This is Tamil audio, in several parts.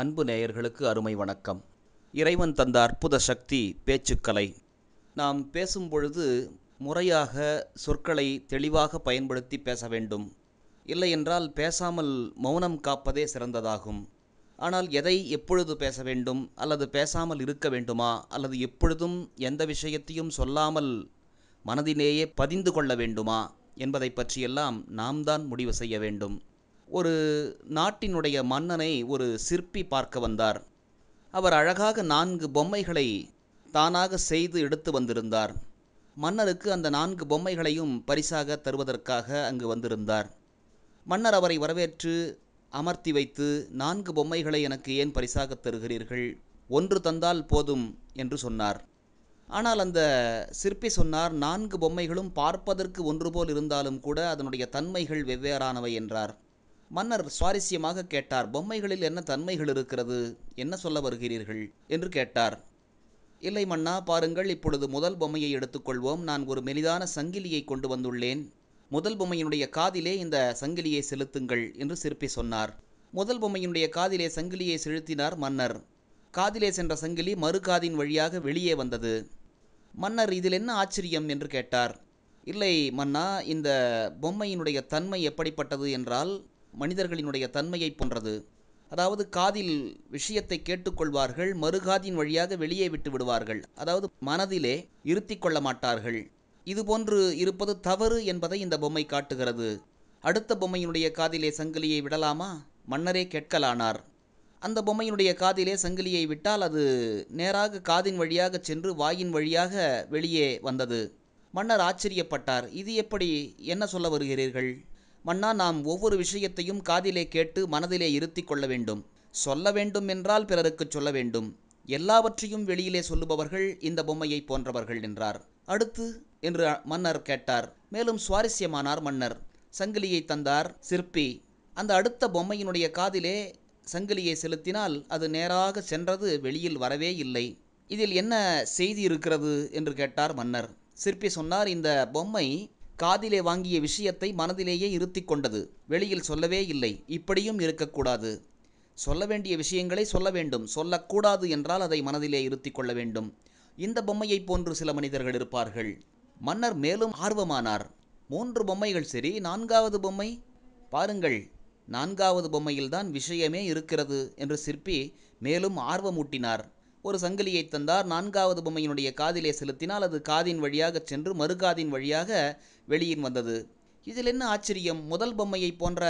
அன்பு நேயர்களுக்கு அருமை வணக்கம் இறைவன் தந்த அற்புத சக்தி பேச்சுக்கலை நாம் பேசும்பொழுது முறையாக சொற்களை தெளிவாக பயன்படுத்தி பேச வேண்டும் இல்லையென்றால் பேசாமல் மௌனம் காப்பதே சிறந்ததாகும் ஆனால் எதை எப்பொழுது பேச வேண்டும் அல்லது பேசாமல் இருக்க வேண்டுமா அல்லது எப்பொழுதும் எந்த விஷயத்தையும் சொல்லாமல் மனதிலேயே பதிந்து கொள்ள வேண்டுமா என்பதை பற்றியெல்லாம் நாம் தான் முடிவு செய்ய வேண்டும் ஒரு நாட்டினுடைய மன்னனை ஒரு சிற்பி பார்க்க வந்தார் அவர் அழகாக நான்கு பொம்மைகளை தானாக செய்து எடுத்து வந்திருந்தார் மன்னருக்கு அந்த நான்கு பொம்மைகளையும் பரிசாக தருவதற்காக அங்கு வந்திருந்தார் மன்னர் அவரை வரவேற்று அமர்த்தி வைத்து நான்கு பொம்மைகளை எனக்கு ஏன் பரிசாக தருகிறீர்கள் ஒன்று தந்தால் போதும் என்று சொன்னார் ஆனால் அந்த சிற்பி சொன்னார் நான்கு பொம்மைகளும் பார்ப்பதற்கு ஒன்று போல் இருந்தாலும் கூட அதனுடைய தன்மைகள் வெவ்வேறானவை என்றார் மன்னர் சுவாரஸ்யமாக கேட்டார் பொம்மைகளில் என்ன தன்மைகள் இருக்கிறது என்ன சொல்ல வருகிறீர்கள் என்று கேட்டார் இல்லை மன்னா பாருங்கள் இப்பொழுது முதல் பொம்மையை எடுத்துக்கொள்வோம் நான் ஒரு மெலிதான சங்கிலியை கொண்டு வந்துள்ளேன் முதல் பொம்மையினுடைய காதிலே இந்த சங்கிலியை செலுத்துங்கள் என்று சிற்பி சொன்னார் முதல் பொம்மையினுடைய காதிலே சங்கிலியை செலுத்தினார் மன்னர் காதிலே சென்ற சங்கிலி மறு காதின் வழியாக வெளியே வந்தது மன்னர் இதில் என்ன ஆச்சரியம் என்று கேட்டார் இல்லை மன்னா இந்த பொம்மையினுடைய தன்மை எப்படிப்பட்டது என்றால் மனிதர்களினுடைய தன்மையை போன்றது அதாவது காதில் விஷயத்தை கேட்டுக்கொள்வார்கள் மறுகாதின் வழியாக வெளியே விட்டு விடுவார்கள் அதாவது மனதிலே இருத்தி கொள்ள மாட்டார்கள் இதுபோன்று இருப்பது தவறு என்பதை இந்த பொம்மை காட்டுகிறது அடுத்த பொம்மையினுடைய காதிலே சங்கிலியை விடலாமா மன்னரே கேட்கலானார் அந்த பொம்மையினுடைய காதிலே சங்கிலியை விட்டால் அது நேராக காதின் வழியாக சென்று வாயின் வழியாக வெளியே வந்தது மன்னர் ஆச்சரியப்பட்டார் இது எப்படி என்ன சொல்ல வருகிறீர்கள் மன்னா நாம் ஒவ்வொரு விஷயத்தையும் காதிலே கேட்டு மனதிலே இருத்தி கொள்ள வேண்டும் சொல்ல வேண்டும் என்றால் பிறருக்கு சொல்ல வேண்டும் எல்லாவற்றையும் வெளியிலே சொல்லுபவர்கள் இந்த பொம்மையை போன்றவர்கள் என்றார் அடுத்து என்று மன்னர் கேட்டார் மேலும் சுவாரஸ்யமானார் மன்னர் சங்கிலியை தந்தார் சிற்பி அந்த அடுத்த பொம்மையினுடைய காதிலே சங்கிலியை செலுத்தினால் அது நேராக சென்றது வெளியில் வரவே இல்லை இதில் என்ன செய்தி இருக்கிறது என்று கேட்டார் மன்னர் சிற்பி சொன்னார் இந்த பொம்மை காதிலே வாங்கிய விஷயத்தை மனதிலேயே இருத்தி கொண்டது வெளியில் சொல்லவே இல்லை இப்படியும் இருக்கக்கூடாது சொல்ல வேண்டிய விஷயங்களை சொல்ல வேண்டும் சொல்லக்கூடாது என்றால் அதை மனதிலே இருத்தி கொள்ள வேண்டும் இந்த பொம்மையை போன்று சில மனிதர்கள் இருப்பார்கள் மன்னர் மேலும் ஆர்வமானார் மூன்று பொம்மைகள் சரி நான்காவது பொம்மை பாருங்கள் நான்காவது பொம்மையில்தான் விஷயமே இருக்கிறது என்று சிற்பி மேலும் ஆர்வமூட்டினார் ஒரு சங்கிலியை தந்தார் நான்காவது பொம்மையினுடைய காதிலே செலுத்தினால் அது காதின் வழியாக சென்று மறுகாதின் வழியாக வெளியில் வந்தது இதில் என்ன ஆச்சரியம் முதல் பொம்மையை போன்ற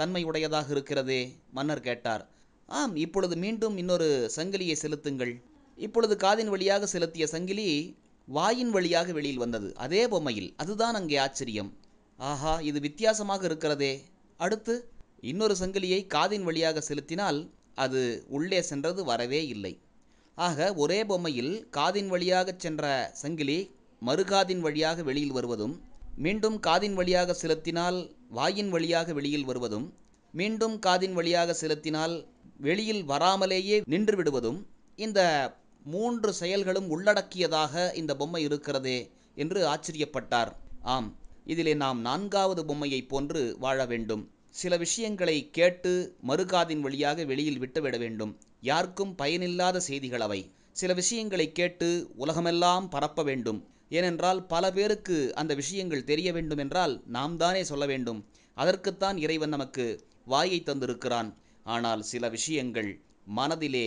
தன்மை உடையதாக இருக்கிறதே மன்னர் கேட்டார் ஆம் இப்பொழுது மீண்டும் இன்னொரு சங்கிலியை செலுத்துங்கள் இப்பொழுது காதின் வழியாக செலுத்திய சங்கிலி வாயின் வழியாக வெளியில் வந்தது அதே பொம்மையில் அதுதான் அங்கே ஆச்சரியம் ஆஹா இது வித்தியாசமாக இருக்கிறதே அடுத்து இன்னொரு சங்கிலியை காதின் வழியாக செலுத்தினால் அது உள்ளே சென்றது வரவே இல்லை ஆக ஒரே பொம்மையில் காதின் வழியாக சென்ற சங்கிலி மறுகாதின் வழியாக வெளியில் வருவதும் மீண்டும் காதின் வழியாக செலுத்தினால் வாயின் வழியாக வெளியில் வருவதும் மீண்டும் காதின் வழியாக செலுத்தினால் வெளியில் வராமலேயே நின்று விடுவதும் இந்த மூன்று செயல்களும் உள்ளடக்கியதாக இந்த பொம்மை இருக்கிறதே என்று ஆச்சரியப்பட்டார் ஆம் இதிலே நாம் நான்காவது பொம்மையை போன்று வாழ வேண்டும் சில விஷயங்களை கேட்டு மறுகாதின் வழியாக வெளியில் விட்டுவிட வேண்டும் யாருக்கும் பயனில்லாத செய்திகள் அவை சில விஷயங்களை கேட்டு உலகமெல்லாம் பரப்ப வேண்டும் ஏனென்றால் பல பேருக்கு அந்த விஷயங்கள் தெரிய வேண்டும் என்றால் நாம் தானே சொல்ல வேண்டும் அதற்குத்தான் இறைவன் நமக்கு வாயை தந்திருக்கிறான் ஆனால் சில விஷயங்கள் மனதிலே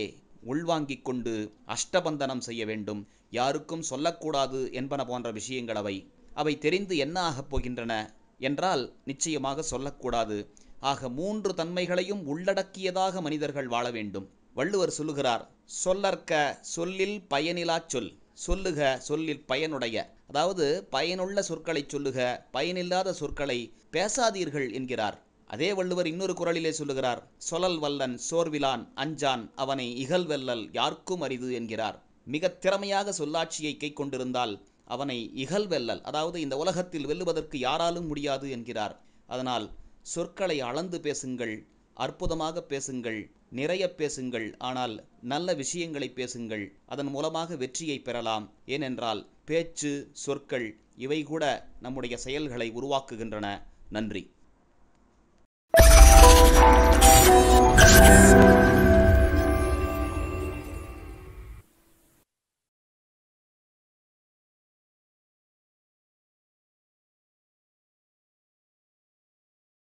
உள்வாங்கிக் கொண்டு அஷ்டபந்தனம் செய்ய வேண்டும் யாருக்கும் சொல்லக்கூடாது என்பன போன்ற விஷயங்கள் அவை அவை தெரிந்து என்ன ஆகப் போகின்றன என்றால் நிச்சயமாக சொல்லக்கூடாது ஆக மூன்று தன்மைகளையும் உள்ளடக்கியதாக மனிதர்கள் வாழ வேண்டும் வள்ளுவர் சொல்லுகிறார் சொல்லற்க சொல்லில் பயனிலா சொல் சொல்லுக சொல்லில் பயனுடைய அதாவது பயனுள்ள சொற்களை சொல்லுக பயனில்லாத சொற்களை பேசாதீர்கள் என்கிறார் அதே வள்ளுவர் இன்னொரு குரலிலே சொல்லுகிறார் சொலல் வல்லன் சோர்விலான் அஞ்சான் அவனை இகழ்வெல்லல் யாருக்கும் அரிது என்கிறார் மிக திறமையாக சொல்லாட்சியை கை கொண்டிருந்தால் அவனை இகழ்வெல்லல் அதாவது இந்த உலகத்தில் வெல்லுவதற்கு யாராலும் முடியாது என்கிறார் அதனால் சொற்களை அளந்து பேசுங்கள் அற்புதமாக பேசுங்கள் நிறைய பேசுங்கள் ஆனால் நல்ல விஷயங்களை பேசுங்கள் அதன் மூலமாக வெற்றியை பெறலாம் ஏனென்றால் பேச்சு சொற்கள் இவை கூட நம்முடைய செயல்களை உருவாக்குகின்றன நன்றி